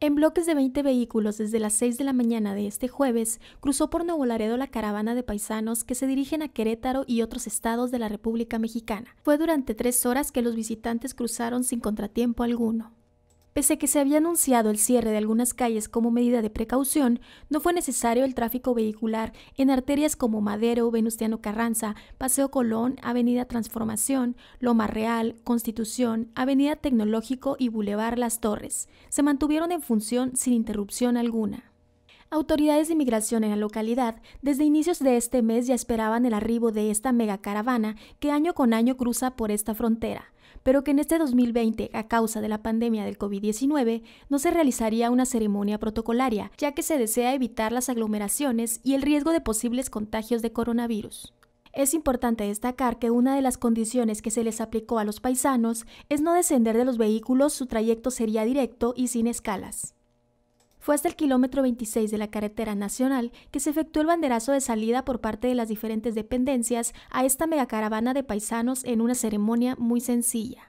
En bloques de 20 vehículos desde las 6 de la mañana de este jueves, cruzó por Nuevo Laredo la caravana de paisanos que se dirigen a Querétaro y otros estados de la República Mexicana. Fue durante tres horas que los visitantes cruzaron sin contratiempo alguno. Pese a que se había anunciado el cierre de algunas calles como medida de precaución, no fue necesario el tráfico vehicular en arterias como Madero, Venustiano Carranza, Paseo Colón, Avenida Transformación, Loma Real, Constitución, Avenida Tecnológico y Boulevard Las Torres. Se mantuvieron en función sin interrupción alguna. Autoridades de inmigración en la localidad desde inicios de este mes ya esperaban el arribo de esta caravana que año con año cruza por esta frontera, pero que en este 2020, a causa de la pandemia del COVID-19, no se realizaría una ceremonia protocolaria, ya que se desea evitar las aglomeraciones y el riesgo de posibles contagios de coronavirus. Es importante destacar que una de las condiciones que se les aplicó a los paisanos es no descender de los vehículos, su trayecto sería directo y sin escalas. Fue hasta el kilómetro 26 de la carretera nacional que se efectuó el banderazo de salida por parte de las diferentes dependencias a esta caravana de paisanos en una ceremonia muy sencilla.